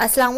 असलम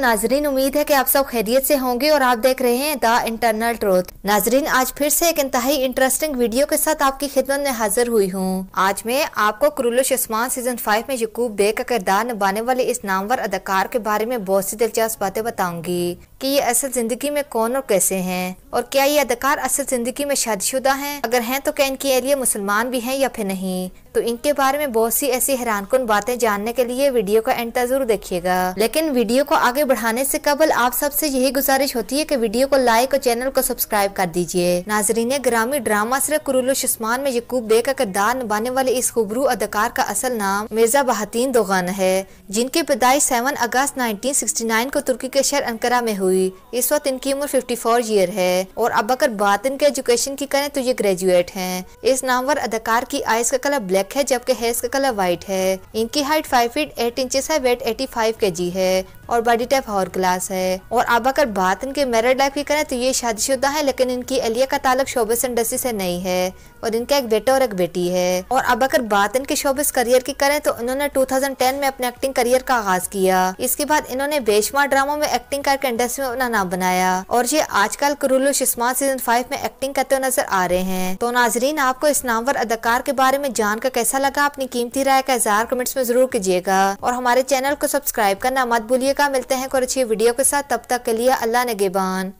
नाजरीन उम्मीद है कि आप सब खैरियत से होंगे और आप देख रहे हैं द इंटरनल ट्रोथ नाजरीन आज फिर से एक इंतहाई इंटरेस्टिंग वीडियो के साथ आपकी खिदमत में हाजिर हुई हूँ आज मैं आपको क्रूलो उस्मान सीजन फाइव में यकूब बे का किरदार निभाने वाले इस नामवर अदाकार के बारे में बहुत सी दिलचस्प बातें बताऊंगी कि ये असल जिंदगी में कौन और कैसे हैं और क्या ये अदाकार असल जिंदगी में शादीशुदा हैं अगर हैं तो क्या इनके एहलिया मुसलमान भी हैं या फिर नहीं तो इनके बारे में बहुत सी ऐसी हैरानकुन बातें जानने के लिए वीडियो का एंड तक जरूर देखिएगा लेकिन वीडियो को आगे बढ़ाने से कबल आप सबसे यही गुजारिश होती है कि वीडियो को लाइक और चैनल को सब्सक्राइब कर दीजिए नाजरीन ग्रामीण ड्रामा सिर्फ कुरुल शस्मान में यकूब बे का किरदार निभाने वाले इस खुबरू अदाकार का असल नाम मिर्जा बहातीन दोगान है जिनकी पैदाइश seven August nineteen sixty nine को तुर्की के शहर अंकरा में हुई हुई इस वक्त इनकी उम्र 54 ईयर है और अब अगर बात इनके एजुकेशन की करें तो ये ग्रेजुएट हैं इस नामवर अदाकार की आइज का कलर ब्लैक है जबकि हेयर का कलर व्हाइट है इनकी हाइट 5 फीट 8 इंचेस है वेट 85 फाइव के जी है और बॉडी टाइप हॉर क्लास है और अब अगर बात इनके मैरिड लाइफ की करें तो ये शादीशुदा है लेकिन इनकी अलिया का ताल्लुक शोबिस इंडस्ट्री से नहीं है और इनका एक बेटा और एक बेटी है और अब अगर बात इनके शोबिस करियर की करें तो इन्होंने 2010 में अपने एक्टिंग करियर का आगाज किया इसके बाद इन्होंने बेशमार ड्रामों में एक्टिंग करके इंडस्ट्री में अपना नाम बनाया और ये आजकल करूलो शिस्मान सीजन फाइव में एक्टिंग करते हुए नजर आ रहे हैं तो नाजरीन आपको इस नामवर अदाकार के बारे में जानकर कैसा लगा अपनी कीमती राय का इजहार कमेंट्स में जरूर कीजिएगा और हमारे चैनल को सब्सक्राइब करना मत भूलिएगा मिलते हैं और अच्छी वीडियो के साथ तब तक के लिए अल्लाह नगेबान